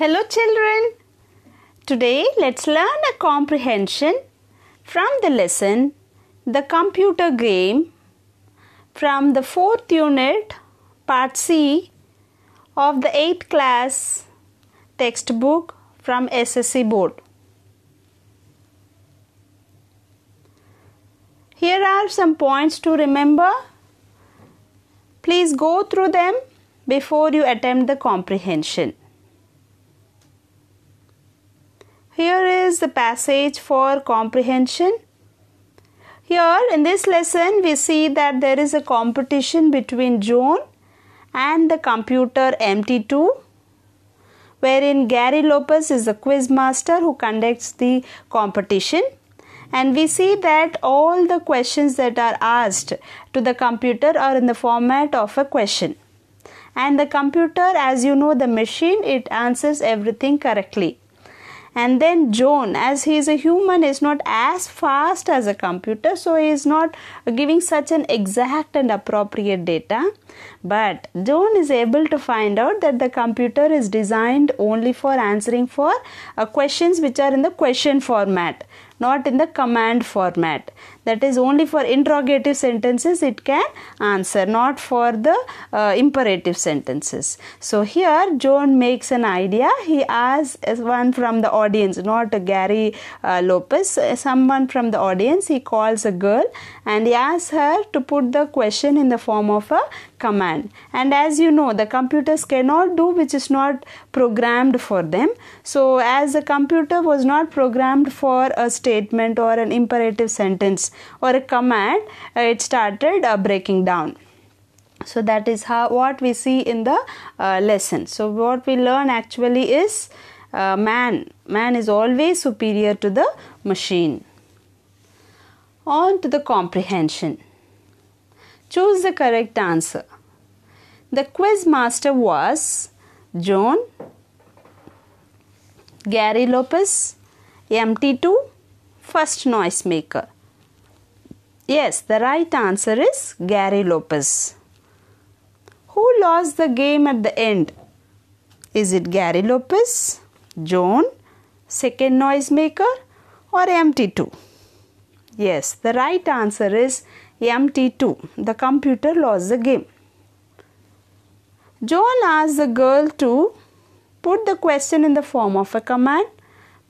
Hello, children. Today, let's learn a comprehension from the lesson The Computer Game from the fourth unit, Part C of the eighth class textbook from SSC Board. Here are some points to remember. Please go through them before you attempt the comprehension. Here is the passage for comprehension. Here in this lesson, we see that there is a competition between Joan and the computer MT2, wherein Gary Lopez is the quiz master who conducts the competition. And we see that all the questions that are asked to the computer are in the format of a question. And the computer, as you know, the machine, it answers everything correctly and then John, as he is a human, is not as fast as a computer, so he is not giving such an exact and appropriate data. But John is able to find out that the computer is designed only for answering for uh, questions which are in the question format not in the command format that is only for interrogative sentences it can answer not for the uh, imperative sentences so here john makes an idea he asks one from the audience not gary uh, lopez uh, someone from the audience he calls a girl and he asks her to put the question in the form of a command and as you know the computers cannot do which is not programmed for them so as the computer was not programmed for a state statement or an imperative sentence or a command, uh, it started uh, breaking down so that is how what we see in the uh, lesson so what we learn actually is uh, man man is always superior to the machine on to the comprehension choose the correct answer the quiz master was john gary lopez mt2 first noisemaker? Yes, the right answer is Gary Lopez. Who lost the game at the end? Is it Gary Lopez, Joan, second noisemaker, or MT2? Yes, the right answer is MT2. The computer lost the game. Joan asked the girl to put the question in the form of a command,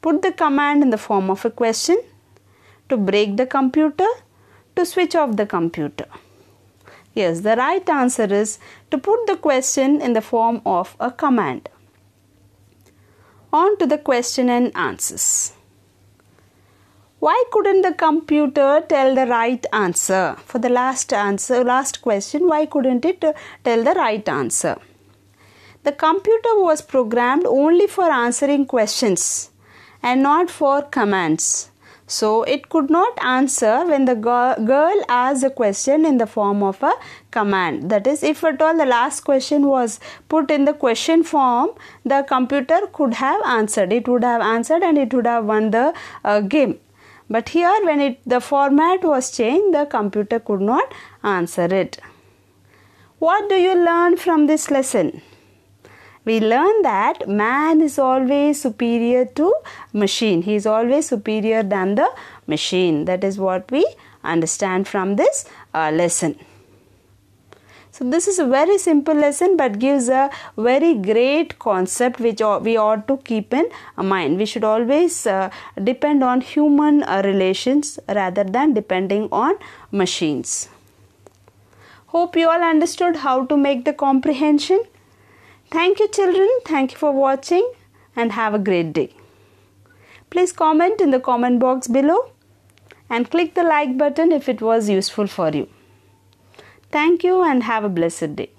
put the command in the form of a question, to break the computer, to switch off the computer? Yes, the right answer is to put the question in the form of a command. On to the question and answers. Why couldn't the computer tell the right answer? For the last answer, last question, why couldn't it tell the right answer? The computer was programmed only for answering questions and not for commands. So it could not answer when the girl asked a question in the form of a command. That is, if at all the last question was put in the question form, the computer could have answered. It would have answered and it would have won the uh, game. But here, when it, the format was changed, the computer could not answer it. What do you learn from this lesson? we learn that man is always superior to machine he is always superior than the machine that is what we understand from this uh, lesson so this is a very simple lesson but gives a very great concept which we ought to keep in mind. We should always uh, depend on human uh, relations rather than depending on machines. Hope you all understood how to make the comprehension. Thank you, children. Thank you for watching and have a great day. Please comment in the comment box below and click the like button if it was useful for you. Thank you and have a blessed day.